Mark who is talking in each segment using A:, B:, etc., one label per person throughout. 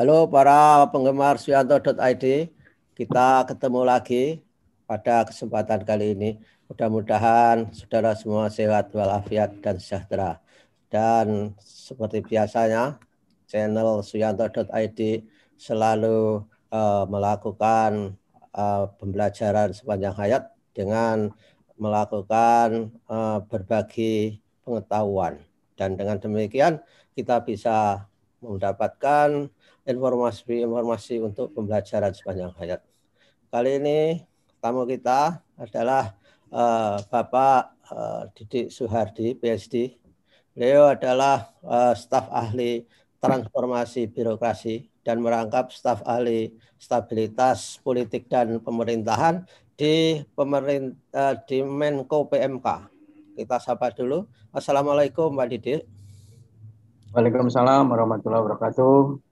A: Halo para penggemar suyanto.id, kita ketemu lagi pada kesempatan kali ini. Mudah-mudahan saudara semua sehat walafiat dan sejahtera. Dan seperti biasanya, channel suyanto.id selalu uh, melakukan uh, pembelajaran sepanjang hayat dengan melakukan uh, berbagi pengetahuan. Dan dengan demikian kita bisa mendapatkan informasi-informasi untuk pembelajaran sepanjang hayat. Kali ini tamu kita adalah uh, Bapak uh, Didik Suhardi, PhD. Beliau adalah uh, staf ahli transformasi birokrasi dan merangkap staf ahli stabilitas politik dan pemerintahan di pemerintah di Menko PMK. Kita sapa dulu. Assalamualaikum Mbak Didik.
B: Waalaikumsalam warahmatullahi wabarakatuh.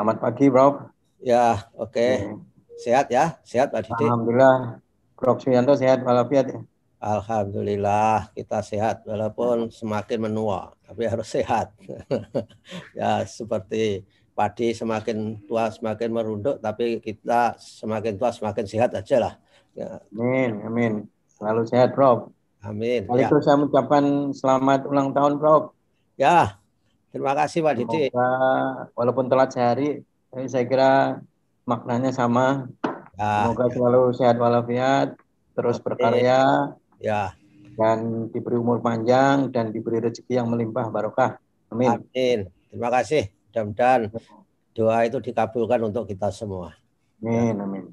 B: Selamat pagi, Prof.
A: Ya, oke. Okay. Ya. Hmm. Sehat ya? Sehat Pak Didi? Alhamdulillah. Prof. Suyanto sehat walafiat ya? Alhamdulillah kita sehat walaupun semakin menua tapi harus sehat. ya seperti padi semakin tua semakin merunduk tapi kita semakin tua semakin sehat aja lah. Ya. Amin, amin. Selalu sehat, Prof. Amin. Kali ya. itu
B: saya mengucapkan selamat ulang tahun, Prof. Ya, Terima kasih Pak Didi. Semoga, walaupun telat sehari, tapi saya kira maknanya sama. Ya, Semoga ya. selalu sehat walafiat, terus Oke. berkarya. Ya. Dan diberi umur panjang dan diberi rezeki yang melimpah barokah. Amin. Amin. Terima kasih.
A: Mudah-mudahan doa itu dikabulkan untuk kita semua. Amin. Amin.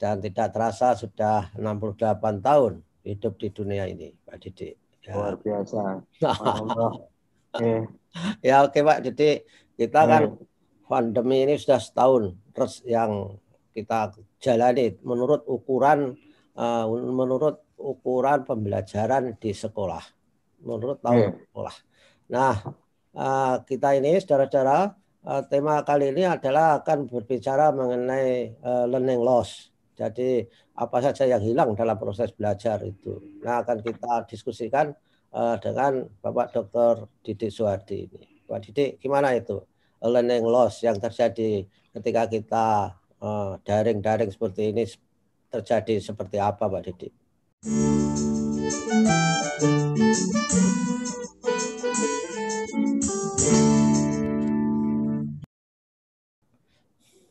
A: Dan tidak terasa sudah 68 tahun hidup di dunia ini, Pak Didi. Ya. Luar biasa. Allah. eh. ya oke okay, Pak, jadi kita hmm. kan pandemi ini sudah setahun terus yang kita jalani menurut ukuran uh, menurut ukuran pembelajaran di sekolah menurut tahun hmm. sekolah. Nah uh, kita ini secara cara uh, tema kali ini adalah akan berbicara mengenai uh, learning loss. Jadi apa saja yang hilang dalam proses belajar itu. Nah akan kita diskusikan uh, dengan Bapak Dr. Didik Suhardi ini. Pak Didik, gimana itu learning loss yang terjadi ketika kita daring eh, daring-daring seperti ini terjadi seperti apa, Pak Didik?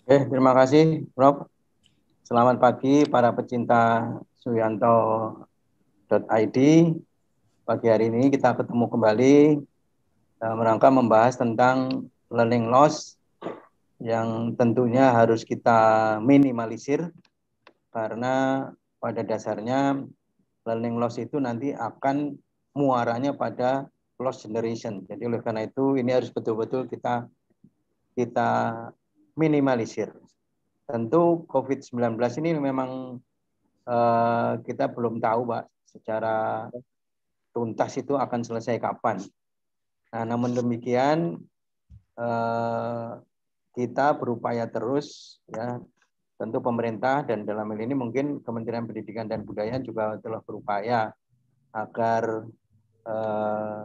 B: Oke, eh, terima kasih, Prof. Selamat pagi para pecinta suyanto.id. Pagi hari ini kita ketemu kembali dalam e, rangka membahas tentang learning loss yang tentunya harus kita minimalisir karena pada dasarnya learning loss itu nanti akan muaranya pada loss generation. Jadi oleh karena itu ini harus betul-betul kita kita minimalisir. Tentu COVID-19 ini memang uh, kita belum tahu, Pak, secara tuntas itu akan selesai kapan. Nah, namun demikian eh, kita berupaya terus ya tentu pemerintah dan dalam hal ini mungkin Kementerian Pendidikan dan Budaya juga telah berupaya agar uh,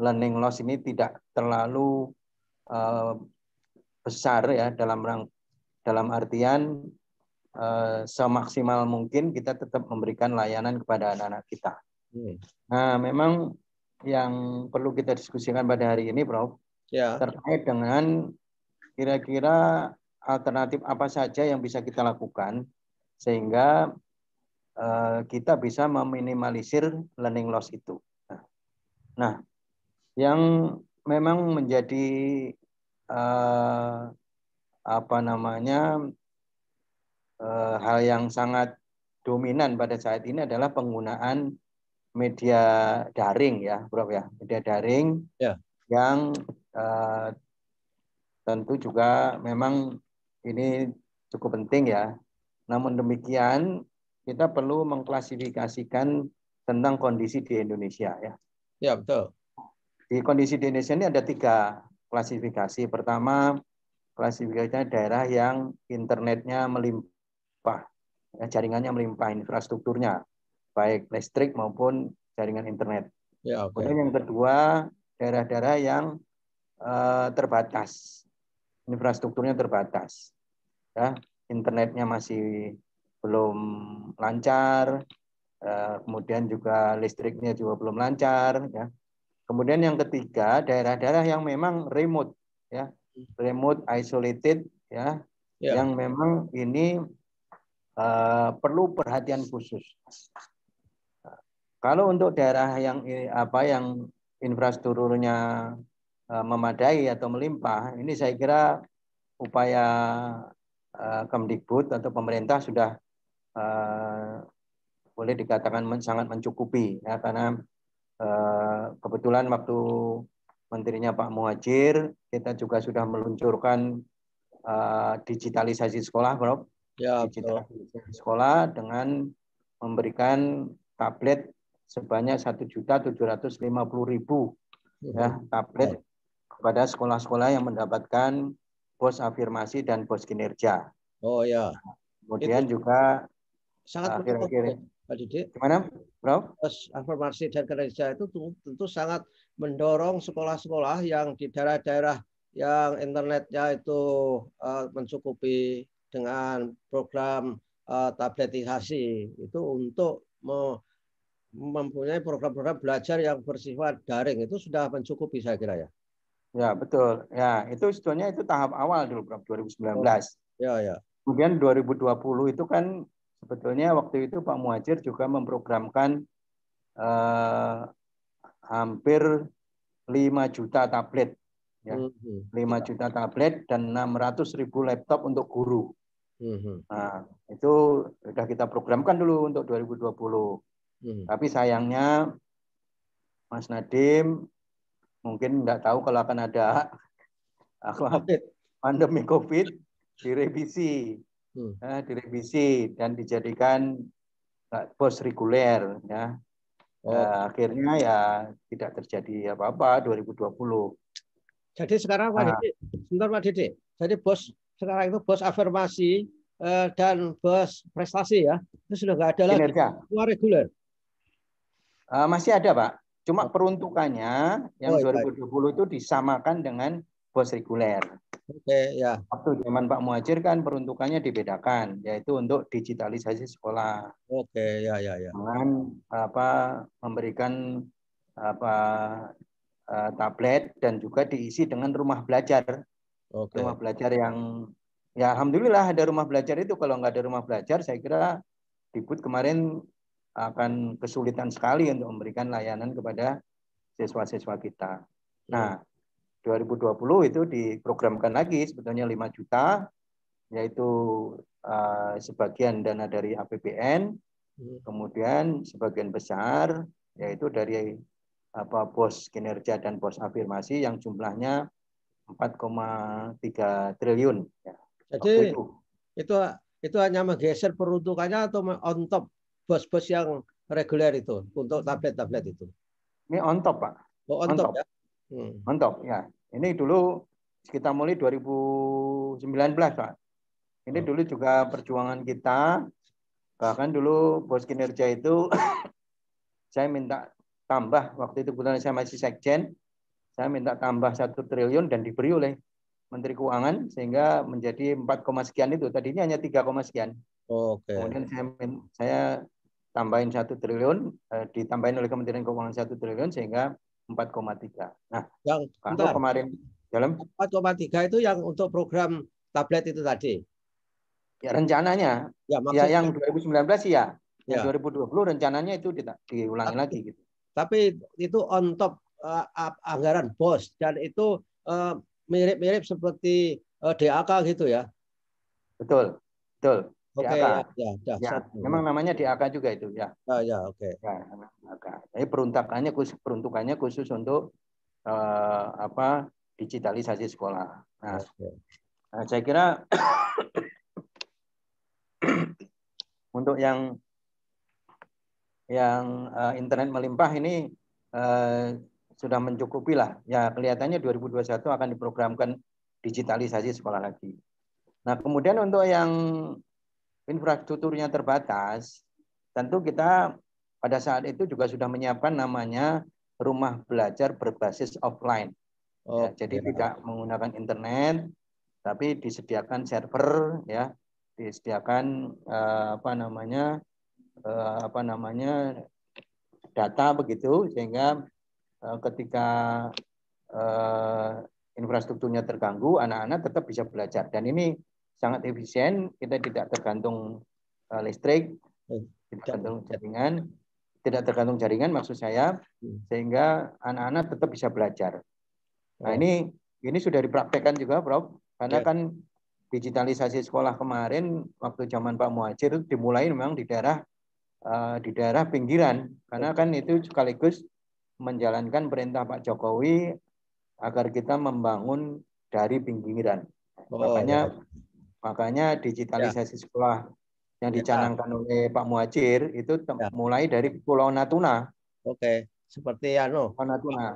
B: learning loss ini tidak terlalu uh, besar ya dalam dalam artian uh, semaksimal mungkin kita tetap memberikan layanan kepada anak-anak kita. Nah, memang yang perlu kita diskusikan pada hari ini, Prof, ya. terkait dengan kira-kira alternatif apa saja yang bisa kita lakukan sehingga uh, kita bisa meminimalisir learning loss itu. Nah, nah yang memang menjadi uh, apa namanya uh, hal yang sangat dominan pada saat ini adalah penggunaan media daring ya, bro ya, media daring ya. yang uh, tentu juga memang ini cukup penting ya. Namun demikian kita perlu mengklasifikasikan tentang kondisi di Indonesia ya. Ya betul. Di kondisi di Indonesia ini ada tiga klasifikasi. Pertama klasifikasinya daerah yang internetnya melimpah, ya, jaringannya melimpah, infrastrukturnya baik listrik maupun jaringan internet. Ya, okay. Kemudian yang kedua daerah-daerah yang uh, terbatas, infrastrukturnya terbatas, ya internetnya masih belum lancar, uh, kemudian juga listriknya juga belum lancar, ya. Kemudian yang ketiga daerah-daerah yang memang remote, ya remote isolated, ya, ya. yang memang ini uh, perlu perhatian khusus. Kalau untuk daerah yang apa yang infrastrukturnya e, memadai atau melimpah, ini saya kira upaya e, Kemdikbud atau pemerintah sudah e, boleh dikatakan sangat mencukupi ya karena kebetulan waktu menterinya Pak Muhajir kita juga sudah meluncurkan digitalisasi sekolah, Bro. Ya, digitalisasi sekolah dengan memberikan tablet sebanyak 1.750.000 iya. ya tablet iya. kepada sekolah-sekolah yang mendapatkan pos afirmasi dan pos kinerja. Oh ya. Kemudian itu juga sangat akhir-akhir ah, Pak Didik. Gimana, Prof?
A: Pos afirmasi dan kinerja itu tentu, sangat mendorong sekolah-sekolah yang di daerah-daerah yang internetnya itu uh, mencukupi dengan program uh, tabletisasi itu untuk mempunyai program-program belajar
B: yang bersifat daring itu sudah mencukupi saya kira ya. Ya, betul. Ya, itu sebetulnya itu tahap awal dulu Prof 2019. Oh, ya, ya. Kemudian 2020 itu kan sebetulnya waktu itu Pak Muhajir juga memprogramkan eh, hampir 5 juta tablet ya. 5 mm-hmm. juta tablet dan 600 ribu laptop untuk guru. Mm-hmm. Nah, itu sudah kita programkan dulu untuk 2020. Hmm. Tapi sayangnya Mas Nadim mungkin nggak tahu kalau akan ada pandemi COVID direvisi, hmm. ya, direvisi dan dijadikan eh, pos reguler ya. Oh. Ya, akhirnya ya tidak terjadi apa-apa 2020. Jadi sekarang Pak nah.
A: sebentar Pak Dede. Jadi bos sekarang itu bos afirmasi eh, dan bos prestasi ya. Itu sudah nggak ada lagi. Kinerja. Semua reguler.
B: Uh, masih ada Pak. Cuma peruntukannya yang oh, 2020 puluh itu disamakan dengan bos reguler. Oke, okay, ya. Waktu zaman Pak Muhajir kan peruntukannya dibedakan, yaitu untuk digitalisasi sekolah. Oke, okay, ya, ya, ya. Dengan apa memberikan apa eh, tablet dan juga diisi dengan rumah belajar. Okay. Rumah belajar yang ya alhamdulillah ada rumah belajar itu. Kalau nggak ada rumah belajar, saya kira dibut kemarin akan kesulitan sekali untuk memberikan layanan kepada siswa-siswa kita. Nah, 2020 itu diprogramkan lagi sebetulnya 5 juta yaitu uh, sebagian dana dari APBN, hmm. kemudian sebagian besar yaitu dari apa bos kinerja dan bos afirmasi yang jumlahnya 4,3 triliun. Ya. Jadi itu. itu
A: itu hanya menggeser peruntukannya atau on top bos-bos yang reguler itu untuk tablet-tablet itu?
B: Ini on top, Pak. Oh, on, on top. top. Ya? Hmm. On top, ya. Ini dulu kita mulai 2019, Pak. Ini hmm. dulu juga perjuangan kita. Bahkan dulu bos kinerja itu saya minta tambah waktu itu kebetulan saya masih sekjen, saya minta tambah satu triliun dan diberi oleh Menteri Keuangan sehingga menjadi 4, sekian itu tadinya hanya 3, sekian.
A: Oke. Okay. Kemudian
B: saya saya tambahin satu triliun eh, ditambahin oleh Kementerian Keuangan satu triliun sehingga 4,3. Nah, yang kalau kemarin dalam 4,3 itu yang untuk program tablet itu tadi. Ya rencananya. Ya, ya maksudnya, iya. ya yang 2019 sih ya. ya. 2020 rencananya itu di, diulangi tapi, lagi gitu. Tapi
A: itu on top uh, anggaran BOS dan itu eh, mirip-mirip uh,
B: seperti uh, eh, DAK gitu ya. Betul. Betul. Oke, okay, ya ya ya, ya, ya, ya, ya. Memang namanya di AK juga itu ya. Oh, ya, oke. Okay. Ya, Jadi peruntukannya khusus peruntukannya khusus untuk uh, apa digitalisasi sekolah. Nah, okay. nah saya kira untuk yang yang uh, internet melimpah ini uh, sudah mencukupi lah. Ya kelihatannya 2021 akan diprogramkan digitalisasi sekolah lagi. Nah kemudian untuk yang infrastrukturnya terbatas, tentu kita pada saat itu juga sudah menyiapkan namanya rumah belajar berbasis offline. Oh, ya, jadi ya. tidak menggunakan internet, tapi disediakan server, ya, disediakan eh, apa namanya, eh, apa namanya data begitu, sehingga eh, ketika eh, infrastrukturnya terganggu, anak-anak tetap bisa belajar. Dan ini sangat efisien, kita tidak tergantung eh, listrik, hmm. tidak tergantung jaringan, tidak tergantung jaringan maksud saya, hmm. sehingga anak-anak tetap bisa belajar. Nah ya. ini ini sudah dipraktekkan juga, Prof. Karena ya. kan digitalisasi sekolah kemarin waktu zaman Pak Muhajir dimulai memang di daerah eh, di daerah pinggiran, karena kan itu sekaligus menjalankan perintah Pak Jokowi agar kita membangun dari pinggiran. Oh, ya. Makanya Makanya digitalisasi ya. sekolah yang ya. dicanangkan ya. oleh Pak Muhajir itu ya. mulai dari Pulau Natuna. Oke, seperti no. Anu, Pulau Natuna.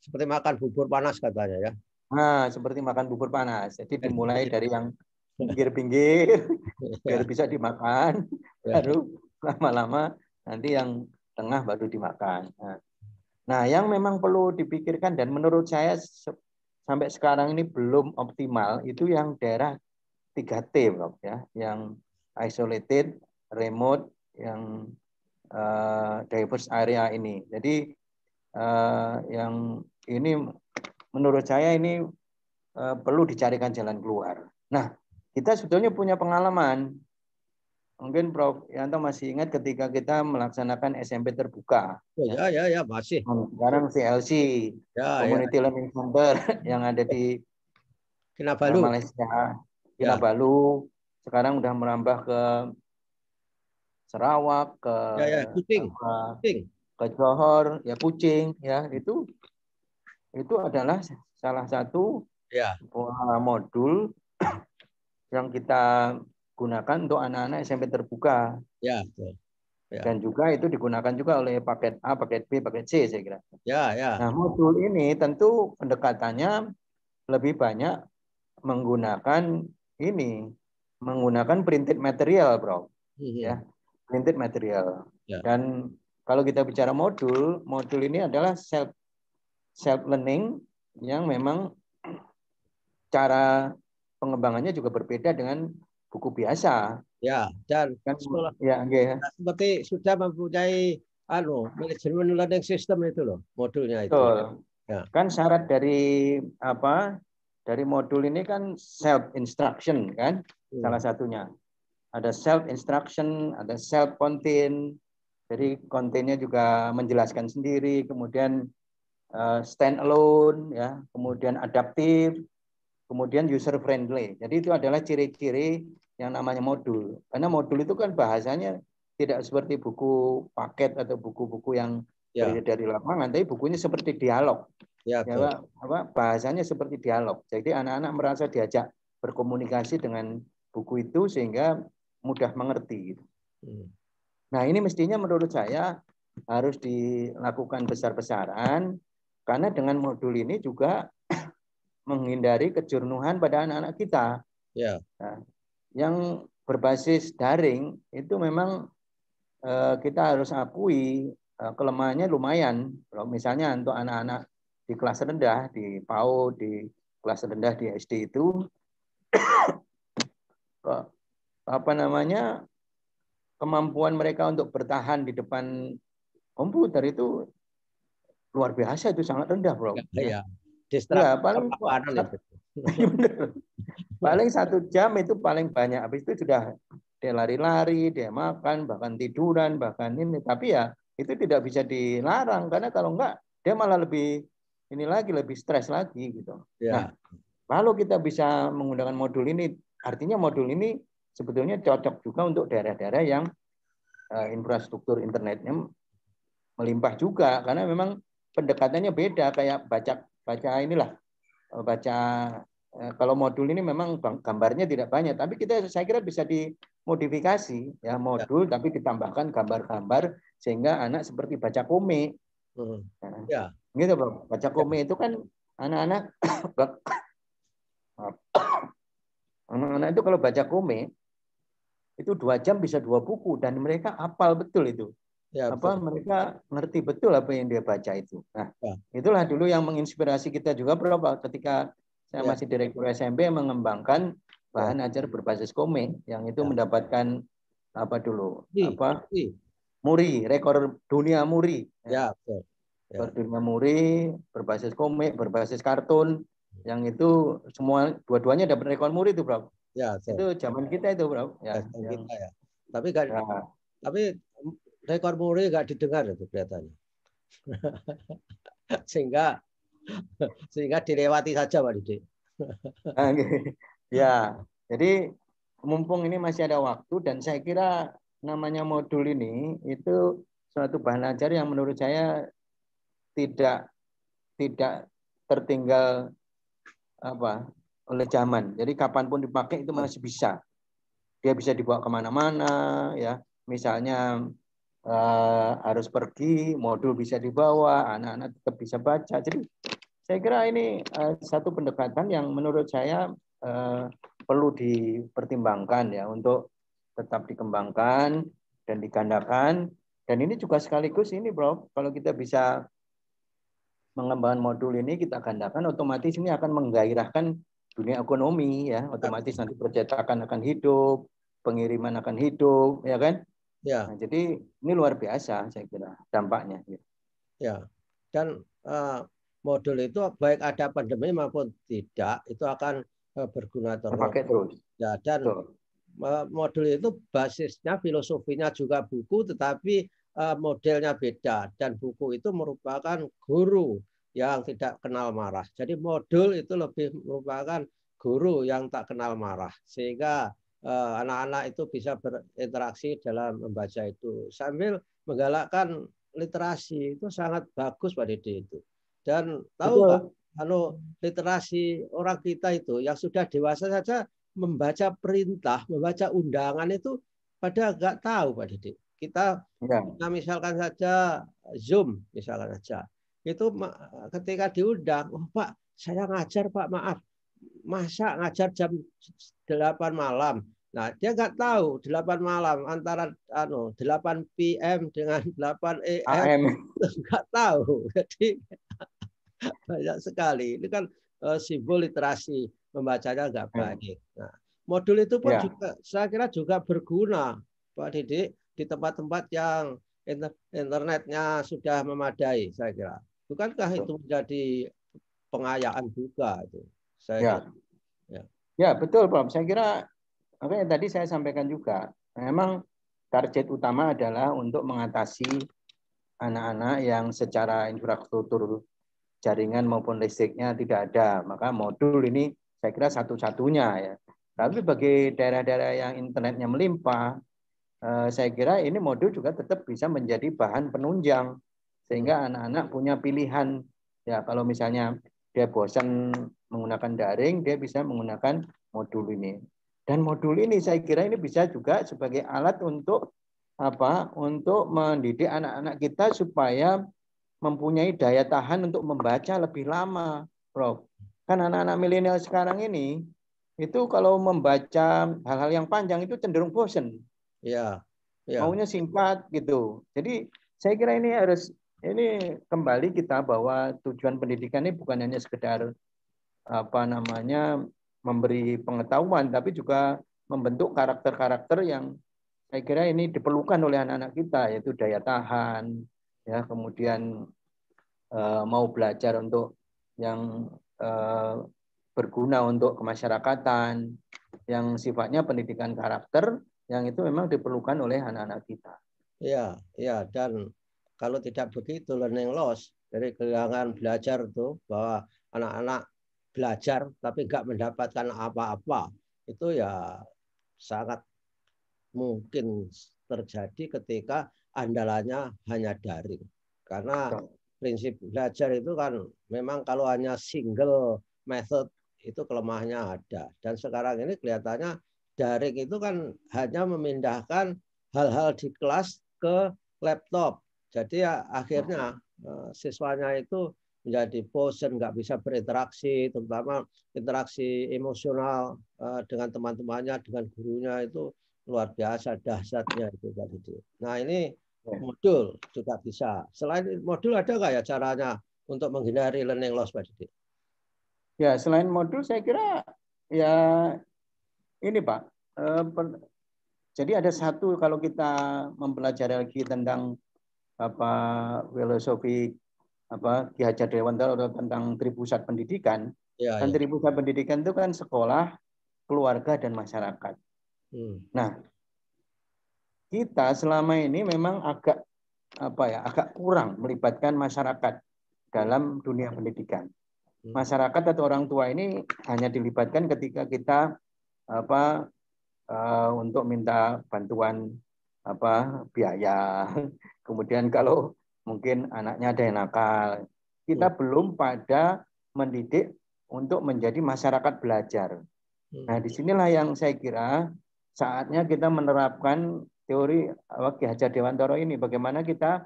B: Seperti makan bubur panas katanya ya. Nah, seperti makan bubur panas. Jadi dimulai dari yang pinggir-pinggir ya. biar bisa dimakan, ya. baru lama-lama nanti yang tengah baru dimakan. nah, nah yang memang perlu dipikirkan dan menurut saya sampai sekarang ini belum optimal itu yang daerah Tiga t Prof ya, yang isolated, remote, yang uh, diverse area ini. Jadi uh, yang ini menurut saya ini uh, perlu dicarikan jalan keluar. Nah, kita sebetulnya punya pengalaman. Mungkin Prof Yanto masih ingat ketika kita melaksanakan SMP terbuka.
A: Oh, ya, ya, ya, masih. Nah,
B: sekarang CLC, ya, ya, Community ya. Learning Center yang ada di Kinabalu. Malaysia. Kinabalu, ya. sekarang udah merambah ke Sarawak, ke ya, ya. Kucing. Ke, Kucing. ke Johor, ya Kucing, ya itu itu adalah salah satu ya. modul yang kita gunakan untuk anak-anak SMP terbuka. Ya, Ya. Dan juga itu digunakan juga oleh paket A, paket B, paket C saya kira. Ya, ya. Nah, modul ini tentu pendekatannya lebih banyak menggunakan ini menggunakan printed material, bro. Iya. Ya, printed material. Yeah. Dan kalau kita bicara modul, modul ini adalah self self learning yang memang cara pengembangannya juga berbeda dengan buku biasa. Ya, dan kan, sekolah, ya, okay. Ya. Nah, seperti sudah mempunyai anu manajemen learning system itu loh modulnya itu. Betul. Ya. Kan syarat dari apa dari modul ini kan self instruction kan hmm. salah satunya. Ada self instruction, ada self contain. Jadi kontennya juga menjelaskan sendiri, kemudian eh, stand alone ya, kemudian adaptif, kemudian user friendly. Jadi itu adalah ciri-ciri yang namanya modul. Karena modul itu kan bahasanya tidak seperti buku paket atau buku-buku yang ya. dari lapangan, tapi bukunya seperti dialog. Ya, ya, betul. Ya, apa, bahasanya seperti dialog. Jadi anak-anak merasa diajak berkomunikasi dengan buku itu sehingga mudah mengerti. Gitu. Hmm. Nah ini mestinya menurut saya harus dilakukan besar-besaran karena dengan modul ini juga menghindari kejurnuhan pada anak-anak kita. Ya. Nah, yang berbasis daring itu memang eh, kita harus akui eh, kelemahannya lumayan. Kalau misalnya untuk anak-anak di kelas rendah, di PAU di kelas rendah di SD itu apa namanya kemampuan mereka untuk bertahan di depan komputer itu luar biasa itu sangat rendah bro. Iya, iya. Ya, ya paling gitu. iya, paling satu jam itu paling banyak habis itu sudah dia lari-lari, dia makan, bahkan tiduran, bahkan ini. Tapi ya itu tidak bisa dilarang karena kalau enggak dia malah lebih ini lagi lebih stres lagi gitu. Ya. Nah, kalau kita bisa menggunakan modul ini, artinya modul ini sebetulnya cocok juga untuk daerah-daerah yang uh, infrastruktur internetnya melimpah juga karena memang pendekatannya beda kayak baca baca inilah eh, baca eh, kalau modul ini memang gambarnya tidak banyak, tapi kita saya kira bisa dimodifikasi ya modul, ya. tapi ditambahkan gambar-gambar sehingga anak seperti baca komik. Hmm. Nah. Ya, Gitu bang. Baca komik itu kan anak-anak anak-anak itu kalau baca komik itu dua jam bisa dua buku dan mereka apal betul itu. Ya, apa mereka ngerti betul apa yang dia baca itu. Nah, ya. itulah dulu yang menginspirasi kita juga berapa ketika saya ya. masih direktur SMP mengembangkan bahan ya. ajar berbasis komik yang itu ya. mendapatkan apa dulu? Apa? Hi. Muri, rekor dunia muri. Ya, betul ya. berbasis berbasis komik, berbasis kartun, yang itu semua dua-duanya dapat rekon muri itu, Bro. Ya, so. itu zaman kita itu, Bro. Ya, ya. kita ya. Tapi gak, ya.
A: tapi rekor muri nggak didengar itu kelihatannya.
B: sehingga sehingga dilewati saja, Pak Didi. Ah, ya, jadi mumpung ini masih ada waktu dan saya kira namanya modul ini itu suatu bahan ajar yang menurut saya tidak tidak tertinggal apa oleh zaman. Jadi kapanpun dipakai itu masih bisa. Dia bisa dibawa kemana-mana, ya. Misalnya uh, harus pergi, modul bisa dibawa, anak-anak tetap bisa baca. Jadi saya kira ini uh, satu pendekatan yang menurut saya uh, perlu dipertimbangkan ya untuk tetap dikembangkan dan digandakan. Dan ini juga sekaligus ini, Bro, kalau kita bisa pengembangan modul ini kita gandakan otomatis ini akan menggairahkan dunia ekonomi ya otomatis nanti percetakan akan hidup pengiriman akan hidup ya kan ya nah, jadi ini luar biasa saya kira dampaknya gitu.
A: ya dan uh, modul itu baik ada pandemi maupun tidak itu akan eh, berguna terus Pakai terus ya dan Betul. Eh, modul itu basisnya filosofinya juga buku tetapi Eh, modelnya beda dan buku itu merupakan guru yang tidak kenal marah. Jadi modul itu lebih merupakan guru yang tak kenal marah sehingga eh, anak-anak itu bisa berinteraksi dalam membaca itu sambil menggalakkan literasi itu sangat bagus pada ide itu. Dan tahu Betul. Pak, kalau literasi orang kita itu yang sudah dewasa saja membaca perintah, membaca undangan itu pada nggak tahu Pak Didik. Kita, ya. misalkan saja Zoom misalkan saja. Itu ketika diundang, oh, Pak, saya ngajar Pak, maaf. Masa ngajar jam 8 malam? Nah, dia nggak tahu 8 malam antara anu 8 PM dengan 8 AM. Nggak tahu. Jadi banyak sekali. Ini kan eh, simbol literasi membacanya nggak ya. baik. Nah, modul itu pun ya. juga saya kira juga berguna Pak Didik di tempat-tempat yang internetnya sudah memadai saya kira.
B: Bukankah itu menjadi pengayaan juga itu? Saya ya. Ya. ya betul Prof. Saya kira apa tadi saya sampaikan juga memang target utama adalah untuk mengatasi anak-anak yang secara infrastruktur jaringan maupun listriknya tidak ada. Maka modul ini saya kira satu-satunya ya. Tapi bagi daerah-daerah yang internetnya melimpah, Eh, saya kira ini modul juga tetap bisa menjadi bahan penunjang sehingga hmm. anak-anak punya pilihan ya kalau misalnya dia bosan menggunakan daring dia bisa menggunakan modul ini dan modul ini saya kira ini bisa juga sebagai alat untuk apa untuk mendidik anak-anak kita supaya mempunyai daya tahan untuk membaca lebih lama Prof kan anak-anak milenial sekarang ini itu kalau membaca hal-hal yang panjang itu cenderung bosan Ya. ya. Maunya simpat gitu. Jadi saya kira ini harus ini kembali kita bahwa tujuan pendidikan ini bukan hanya sekedar apa namanya memberi pengetahuan tapi juga membentuk karakter-karakter yang saya kira ini diperlukan oleh anak-anak kita yaitu daya tahan ya kemudian e, mau belajar untuk yang e, berguna untuk kemasyarakatan yang sifatnya pendidikan karakter yang itu memang diperlukan oleh anak-anak kita.
A: Ya, ya dan kalau tidak begitu learning loss dari kehilangan belajar itu bahwa anak-anak belajar tapi nggak mendapatkan apa-apa itu ya sangat mungkin terjadi ketika andalannya hanya daring karena prinsip belajar itu kan memang kalau hanya single method itu kelemahannya ada dan sekarang ini kelihatannya daring itu kan hanya memindahkan hal-hal di kelas ke laptop. Jadi ya akhirnya eh, siswanya itu menjadi bosan, nggak bisa berinteraksi, terutama interaksi emosional eh, dengan teman-temannya, dengan gurunya itu luar biasa dahsyatnya itu tadi. Nah ini ya. modul juga bisa. Selain modul ada nggak ya caranya untuk menghindari learning loss, Pak Didi?
B: Ya selain modul saya kira ya ini Pak, eh, jadi ada satu kalau kita mempelajari lagi tentang apa filosofi apa Ki Hajar Dewantara tentang tripusat pendidikan. Ya, dan ya. tripusat pendidikan itu kan sekolah, keluarga dan masyarakat. Hmm. Nah, kita selama ini memang agak apa ya, agak kurang melibatkan masyarakat dalam dunia pendidikan. Hmm. Masyarakat atau orang tua ini hanya dilibatkan ketika kita apa uh, untuk minta bantuan apa biaya. Kemudian kalau mungkin anaknya ada yang nakal, kita hmm. belum pada mendidik untuk menjadi masyarakat belajar. Hmm. Nah, disinilah yang saya kira saatnya kita menerapkan teori Ki Hajar Dewantoro ini. Bagaimana kita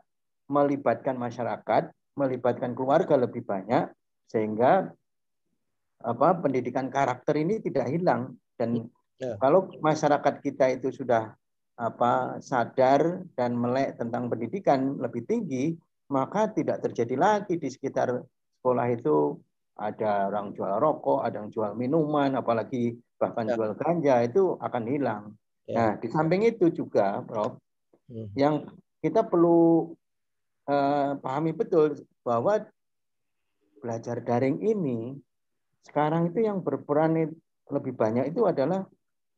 B: melibatkan masyarakat, melibatkan keluarga lebih banyak, sehingga apa pendidikan karakter ini tidak hilang dan ya. kalau masyarakat kita itu sudah apa sadar dan melek tentang pendidikan lebih tinggi maka tidak terjadi lagi di sekitar sekolah itu ada orang jual rokok, ada yang jual minuman, apalagi bahkan ya. jual ganja itu akan hilang. Ya. Nah, di samping itu juga, Prof, ya. yang kita perlu eh, pahami betul bahwa belajar daring ini sekarang itu yang berperan lebih banyak itu adalah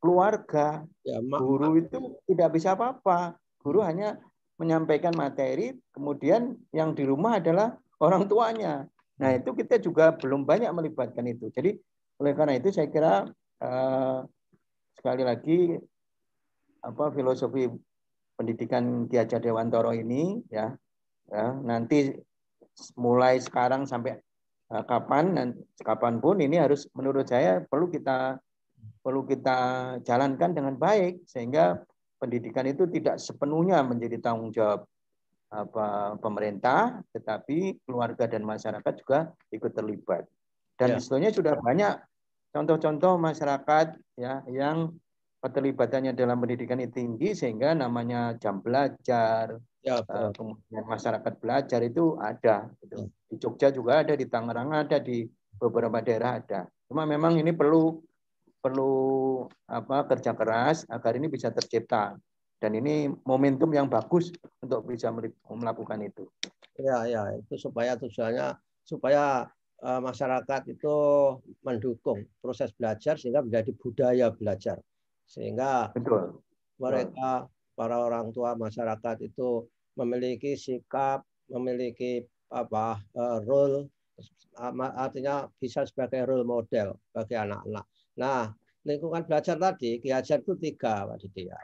B: keluarga. Ya, guru itu tidak bisa apa-apa. Guru hanya menyampaikan materi, kemudian yang di rumah adalah orang tuanya. Nah, itu kita juga belum banyak melibatkan itu. Jadi, oleh karena itu saya kira eh, sekali lagi apa filosofi pendidikan Ki Hajar Dewantoro ini ya, ya nanti mulai sekarang sampai Eh, kapan dan kapanpun ini harus menurut saya perlu kita perlu kita jalankan dengan baik sehingga pendidikan itu tidak sepenuhnya menjadi tanggung jawab apa pemerintah tetapi keluarga dan masyarakat juga ikut terlibat dan ya. sebetulnya sudah banyak contoh-contoh masyarakat ya yang keterlibatannya dalam pendidikan itu tinggi sehingga namanya jam belajar ya, eh, kemudian masyarakat belajar itu ada gitu. Ya di Jogja juga ada, di Tangerang ada, di beberapa daerah ada. Cuma memang ini perlu perlu apa kerja keras agar ini bisa tercipta. Dan ini momentum yang bagus untuk bisa melakukan itu.
A: Ya, ya, itu supaya tujuannya supaya uh, masyarakat itu mendukung proses belajar sehingga menjadi budaya belajar. Sehingga Betul. mereka para orang tua masyarakat itu memiliki sikap, memiliki apa eh, role artinya bisa sebagai role model bagi anak-anak. Nah, lingkungan belajar tadi Kiajar itu tiga Pak Didi ya.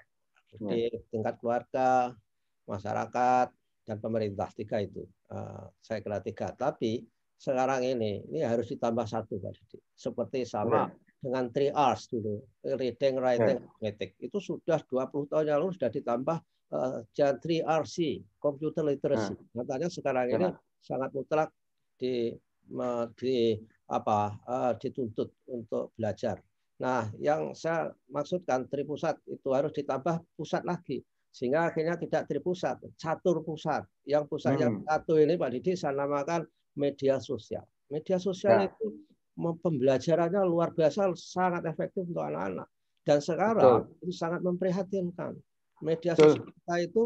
A: Jadi hmm. tingkat keluarga, masyarakat, dan pemerintah tiga itu. Eh, saya kira tiga. Tapi sekarang ini ini harus ditambah satu Pak Didi. Seperti sama nah. dengan 3 R's dulu, reading, writing, hmm. arithmetic. Itu sudah 20 tahun yang lalu sudah ditambah uh, eh, 3RC, computer literacy. Hmm. Katanya sekarang ini sangat mutlak di, di apa eh, dituntut untuk belajar. Nah, yang saya maksudkan tripusat itu harus ditambah pusat lagi sehingga akhirnya tidak tripusat, catur pusat. Yang pusat hmm. yang satu ini Pak Didi saya namakan media sosial. Media sosial ya. itu pembelajarannya luar biasa sangat efektif untuk anak-anak dan sekarang Betul. itu sangat memprihatinkan. Media sosial kita itu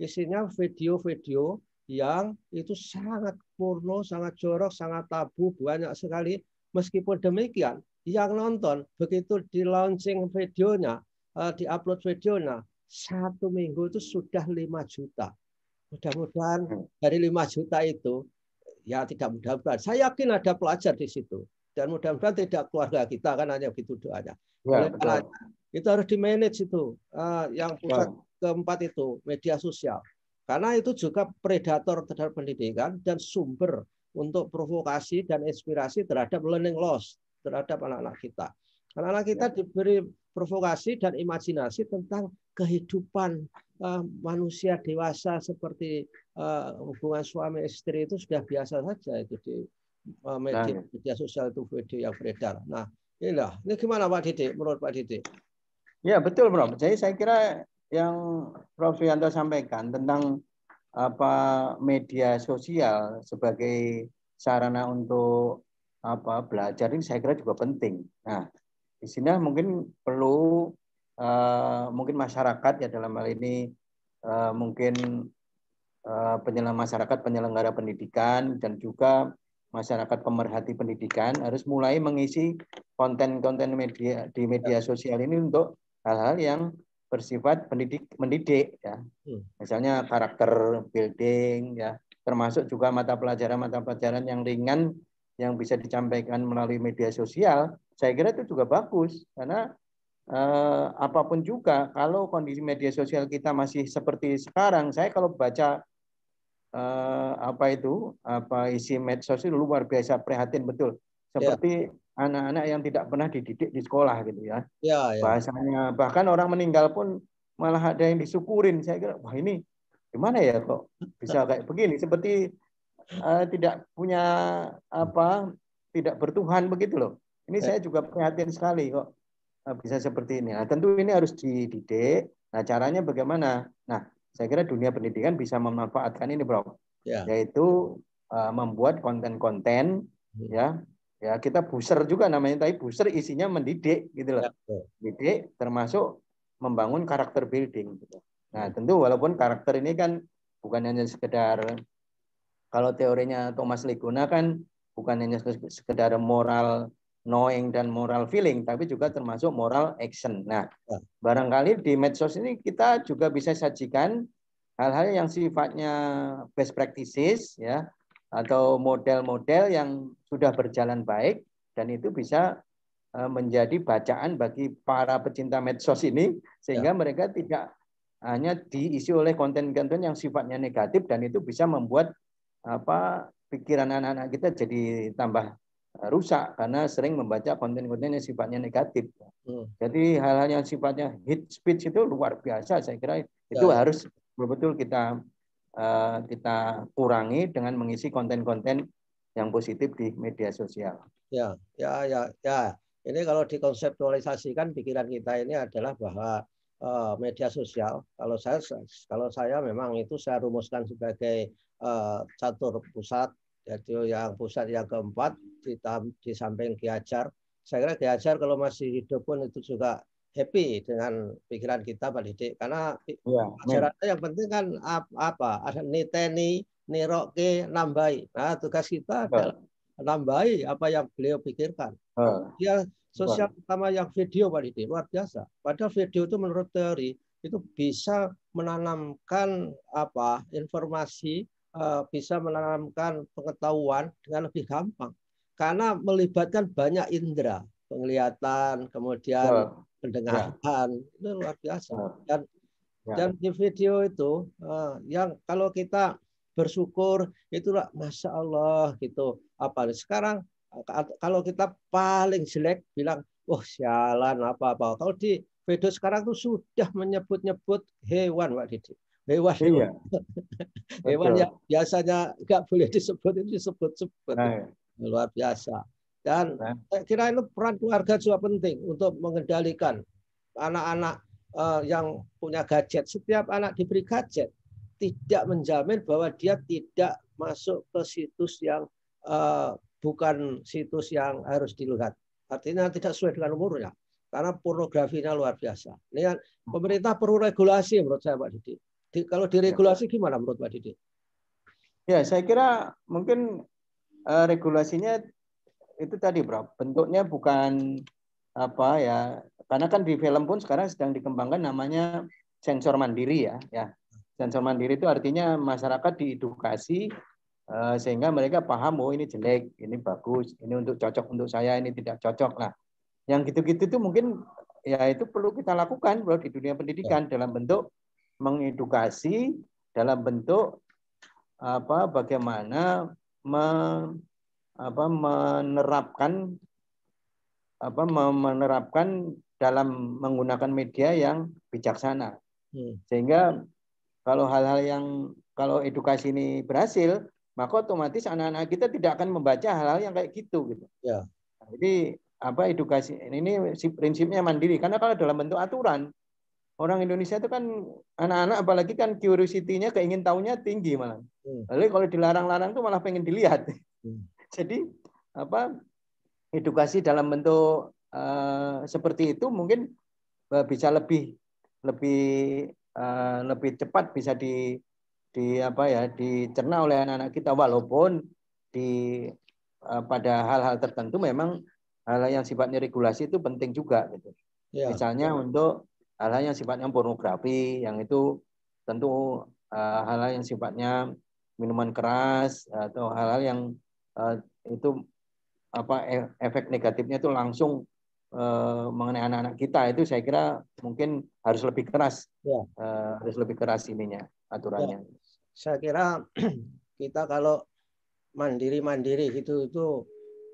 A: isinya video-video yang itu sangat porno, sangat jorok, sangat tabu, banyak sekali. Meskipun demikian, yang nonton begitu di launching videonya, eh, di upload videonya, satu minggu itu sudah lima juta. Mudah-mudahan hmm. dari lima juta itu, ya tidak mudah-mudahan. Saya yakin ada pelajar di situ. Dan mudah-mudahan tidak keluarga kita, kan hanya begitu doanya. Ya, itu harus di-manage itu, eh, yang pusat ya. keempat itu, media sosial karena itu juga predator terhadap pendidikan dan sumber untuk provokasi dan inspirasi terhadap learning loss terhadap anak-anak kita. Anak-anak kita ya. diberi provokasi dan imajinasi tentang kehidupan uh, manusia dewasa seperti uh, hubungan suami istri itu sudah biasa saja itu di uh, media, nah. media sosial itu video yang beredar. Nah, inilah. Ini gimana Pak
B: Didik menurut Pak Didik? Ya, betul, Bro. Jadi saya kira yang Prof. Yanto sampaikan tentang apa media sosial sebagai sarana untuk apa belajar ini saya kira juga penting. Nah, di sini mungkin perlu uh, mungkin masyarakat ya dalam hal ini uh, mungkin uh, penyelenggara masyarakat penyelenggara pendidikan dan juga masyarakat pemerhati pendidikan harus mulai mengisi konten-konten media di media sosial ini untuk hal-hal yang bersifat pendidik mendidik ya. Hmm. Misalnya karakter building ya, termasuk juga mata pelajaran-mata pelajaran yang ringan yang bisa disampaikan melalui media sosial, saya kira itu juga bagus karena eh, apapun juga kalau kondisi media sosial kita masih seperti sekarang, saya kalau baca eh, apa itu apa isi medsos itu luar biasa prihatin betul. Ya. Seperti anak-anak yang tidak pernah dididik di sekolah gitu ya. Ya, ya. Bahasanya bahkan orang meninggal pun malah ada yang disyukurin. Saya kira wah ini gimana ya kok bisa kayak begini seperti uh, tidak punya apa tidak bertuhan begitu loh. Ini ya. saya juga prihatin sekali kok uh, bisa seperti ini. Nah, tentu ini harus dididik. Nah, caranya bagaimana? Nah, saya kira dunia pendidikan bisa memanfaatkan ini, Bro. Ya. Yaitu uh, membuat konten-konten hmm. ya ya kita buser juga namanya tapi buser isinya mendidik gitu loh mendidik ya, termasuk membangun karakter building gitu. nah hmm. tentu walaupun karakter ini kan bukan hanya sekedar kalau teorinya Thomas Liguna kan bukan hanya sekedar moral knowing dan moral feeling tapi juga termasuk moral action nah ya. barangkali di medsos ini kita juga bisa sajikan hal-hal yang sifatnya best practices ya atau model-model yang sudah berjalan baik dan itu bisa e, menjadi bacaan bagi para pecinta medsos ini sehingga ya. mereka tidak hanya diisi oleh konten-konten yang sifatnya negatif dan itu bisa membuat apa pikiran anak-anak kita jadi tambah rusak karena sering membaca konten-konten yang sifatnya negatif. Hmm. Jadi hal-hal yang sifatnya hate speech itu luar biasa saya kira itu ya. harus betul-betul kita Eh, kita kurangi dengan mengisi konten-konten yang positif di media sosial.
A: Ya, ya, ya, ya. Ini kalau dikonseptualisasikan pikiran kita ini adalah bahwa uh, media sosial. Kalau saya, kalau saya memang itu saya rumuskan sebagai uh, catur pusat, yaitu yang pusat yang keempat di, di samping Ki Saya kira Ki kalau masih hidup pun itu juga happy dengan pikiran kita Pak Didik karena ya, yang penting kan apa ada niteni niroke nambai nah tugas kita adalah nambahi apa yang beliau pikirkan ya. dia sosial pertama yang video Pak Didik luar biasa padahal video itu menurut teori itu bisa menanamkan apa informasi eh, bisa menanamkan pengetahuan dengan lebih gampang karena melibatkan banyak indera penglihatan kemudian pendengaran ya. itu luar biasa ya. dan ya. dan di video itu eh, yang kalau kita bersyukur itulah masya Allah gitu apa sekarang eh, kalau kita paling jelek bilang oh sialan apa apa kalau di video sekarang tuh sudah menyebut-nyebut hewan Pak Didi hewan iya. hewan yang biasanya nggak boleh disebut itu disebut-sebut nah, ya. luar biasa dan nah. saya kira itu peran keluarga juga penting untuk mengendalikan anak-anak eh, yang punya gadget. Setiap anak diberi gadget tidak menjamin bahwa dia tidak masuk ke situs yang eh, bukan situs yang harus dilihat. Artinya tidak sesuai dengan umurnya. Karena pornografinya luar biasa. Ini kan pemerintah perlu regulasi menurut saya Pak Didi. Di,
B: kalau diregulasi gimana menurut Pak Didi? Ya, saya kira mungkin uh, regulasinya itu tadi bro bentuknya bukan apa ya karena kan di film pun sekarang sedang dikembangkan namanya sensor mandiri ya ya sensor mandiri itu artinya masyarakat diedukasi eh, sehingga mereka paham oh ini jelek ini bagus ini untuk cocok untuk saya ini tidak cocok lah yang gitu-gitu itu mungkin ya itu perlu kita lakukan bro di dunia pendidikan ya. dalam bentuk mengedukasi dalam bentuk apa bagaimana me, apa menerapkan apa menerapkan dalam menggunakan media yang bijaksana. Hmm. Sehingga kalau hal-hal yang kalau edukasi ini berhasil, maka otomatis anak-anak kita tidak akan membaca hal-hal yang kayak gitu gitu. Ya. Nah, jadi apa edukasi ini si prinsipnya mandiri karena kalau dalam bentuk aturan orang Indonesia itu kan anak-anak apalagi kan curiosity-nya keingin tahunya tinggi malah. Hmm. Lalu kalau dilarang-larang tuh malah pengen dilihat. Hmm. Jadi apa edukasi dalam bentuk uh, seperti itu mungkin eh, bisa lebih lebih uh, lebih cepat bisa di di apa ya dicerna oleh anak-anak kita walaupun di uh, pada hal-hal tertentu memang hal hal yang sifatnya regulasi itu penting juga gitu.
A: Ya. Misalnya
B: ya. untuk hal-hal yang sifatnya pornografi yang itu tentu hal-hal yang sifatnya minuman keras atau hal-hal yang Eh, itu apa e, efek negatifnya itu langsung uh, mengenai anak-anak kita itu saya kira mungkin harus lebih keras ya. uh, harus lebih keras ininya aturannya. Ya. Saya kira kita kalau mandiri-mandiri
A: gitu itu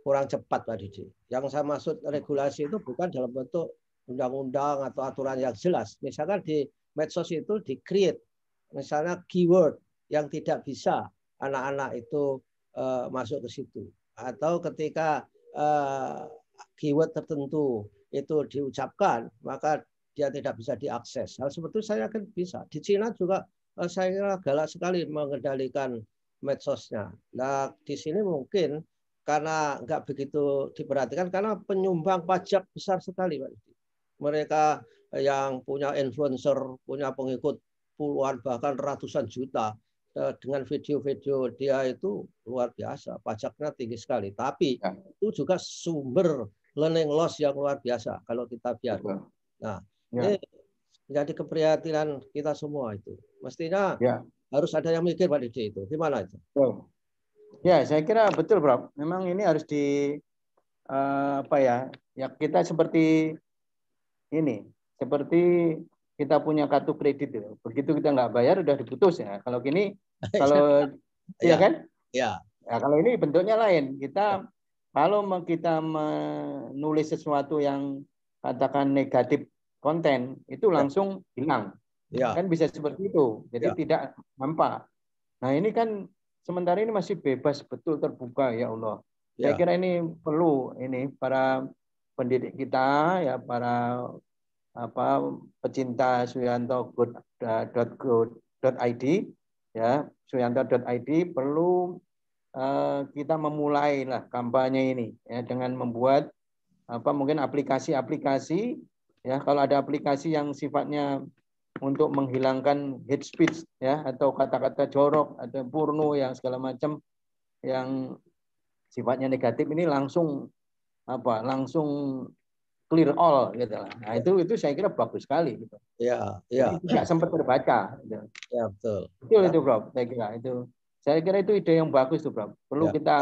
A: kurang cepat Pak Didi. Yang saya maksud regulasi itu bukan dalam bentuk undang-undang atau aturan yang jelas. Misalkan di medsos itu di create misalnya keyword yang tidak bisa anak-anak itu uh, masuk ke situ atau ketika uh, keyword tertentu itu diucapkan maka dia tidak bisa diakses. Hal sebetulnya saya yakin bisa. Di Cina juga uh, saya kira galak sekali mengendalikan medsosnya. Nah di sini mungkin karena nggak begitu diperhatikan karena penyumbang pajak besar sekali Pak Mereka yang punya influencer, punya pengikut puluhan bahkan ratusan juta Eh, dengan video-video dia itu luar biasa, pajaknya tinggi sekali. Tapi ya. itu juga sumber learning loss yang luar biasa kalau kita biarkan. Nah, ya. ini menjadi keprihatinan kita semua itu. Mestinya
B: ya. harus ada yang mikir pada Didi itu. Gimana itu? Ya, saya kira betul, Bro. Memang ini harus di eh, apa ya? Ya kita seperti ini, seperti kita punya kartu kredit itu. Begitu kita nggak bayar udah diputus ya. Kalau gini iya. kalau ya kan? Ya. ya kalau ini bentuknya lain. Kita iya. kalau kita menulis sesuatu yang katakan negatif konten itu langsung hilang. Ya. Kan bisa seperti itu. Jadi ya. tidak nampak. Nah, ini kan sementara ini masih bebas betul terbuka ya Allah. Ya. Saya kira ini perlu ini para pendidik kita ya para apa pecinta id uh, ya id perlu uh, kita memulai lah kampanye ini ya dengan membuat apa mungkin aplikasi-aplikasi ya kalau ada aplikasi yang sifatnya untuk menghilangkan hate speech ya atau kata-kata jorok atau porno yang segala macam yang sifatnya negatif ini langsung apa langsung clear all gitu lah. Nah itu itu saya kira bagus sekali gitu. Iya, iya. Tidak sempat terbaca. Gitu. Ya betul. Itu ya. itu bro, saya kira itu. Saya kira itu ide yang bagus tuh bro. Perlu ya. kita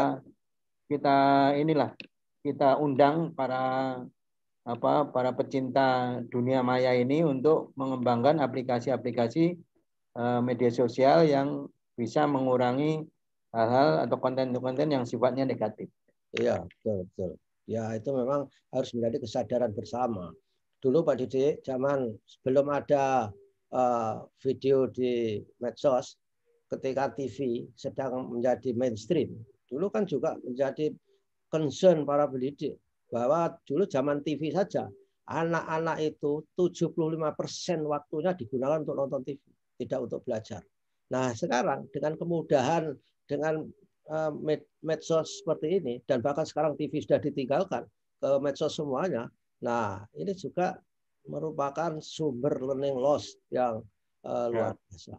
B: kita inilah kita undang para apa para pecinta dunia maya ini untuk mengembangkan aplikasi-aplikasi uh, media sosial yang bisa mengurangi hal-hal atau konten-konten yang sifatnya negatif.
A: Iya, betul, betul. Ya, itu memang harus menjadi kesadaran bersama. Dulu Pak Didi, zaman sebelum ada uh, video di medsos, ketika TV sedang menjadi mainstream, dulu kan juga menjadi concern para pendidik bahwa dulu zaman TV saja anak-anak itu 75% waktunya digunakan untuk nonton TV, tidak untuk belajar. Nah, sekarang dengan kemudahan dengan Eh, med medsos seperti ini dan bahkan sekarang TV sudah ditinggalkan ke medsos semuanya. Nah, ini juga merupakan sumber learning loss yang uh, luar biasa.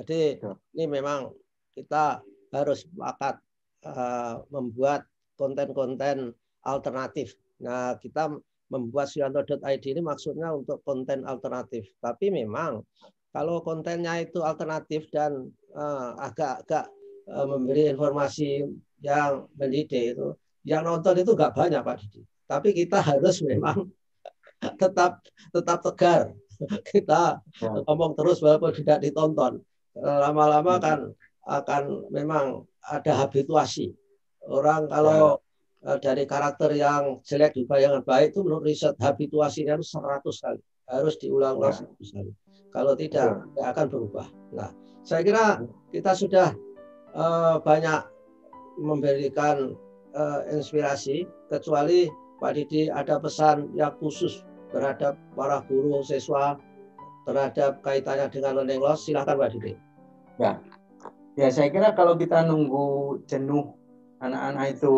A: Jadi ya. ini memang kita harus sepakat uh, membuat konten-konten alternatif. Nah, kita membuat sianto.id ini maksudnya untuk konten alternatif. Tapi memang kalau kontennya itu alternatif dan uh, agak -agak
B: Eh, memberi informasi
A: yang mendidik itu. Yang nonton itu nggak banyak Pak Didi. Tapi kita harus memang tetap tetap tegar. Kita ya. ngomong terus walaupun tidak ditonton. Lama-lama ya. kan akan memang ada habituasi. Orang kalau ya. Eh, dari karakter yang jelek di bayangan baik itu menurut riset habituasinya harus 100 kali. Harus diulang-ulang 100 ya. kali. Kalau tidak, tidak ya. akan berubah. Nah, saya kira kita sudah Eh, banyak memberikan uh, inspirasi kecuali Pak Didi ada pesan yang khusus
B: terhadap para guru siswa terhadap kaitannya dengan learning loss silahkan Pak Didi. Ya. ya saya kira kalau kita nunggu jenuh anak-anak itu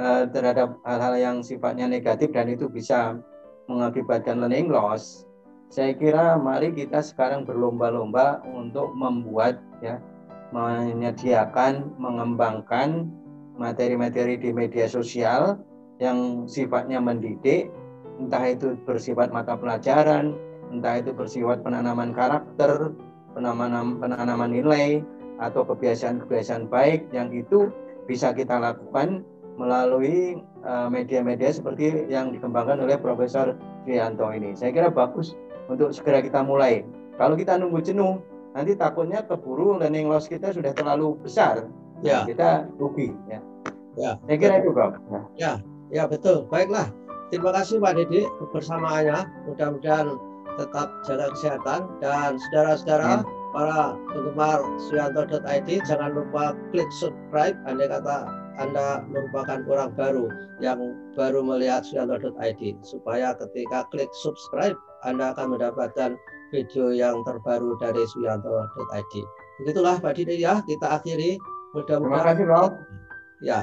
B: uh, terhadap hal-hal yang sifatnya negatif dan itu bisa mengakibatkan learning loss saya kira mari kita sekarang berlomba-lomba untuk membuat ya menyediakan, mengembangkan materi-materi di media sosial yang sifatnya mendidik, entah itu bersifat mata pelajaran, entah itu bersifat penanaman karakter, penanaman penanaman nilai atau kebiasaan-kebiasaan baik yang itu bisa kita lakukan melalui eh, media-media seperti yang dikembangkan oleh Profesor Trianto ini. Saya kira bagus untuk segera kita mulai. Kalau kita nunggu jenuh, nanti takutnya keburu learning loss kita sudah terlalu besar ya kita rugi ya ya saya kira itu Pak. ya. ya ya betul baiklah terima kasih Pak Dede
A: kebersamaannya mudah-mudahan tetap jaga kesehatan dan saudara-saudara ya. para penggemar suyanto.id jangan lupa klik subscribe andai kata anda merupakan orang baru yang baru melihat suyanto.id supaya ketika klik subscribe Anda akan mendapatkan video yang terbaru dari suyanto.id. Begitulah Pak Didi ya, kita akhiri. Mudah-mudahan Terima kasih, Pak. Ya.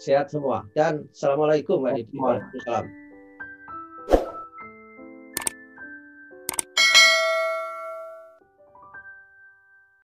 A: Sehat semua dan assalamualaikum Pak Didi.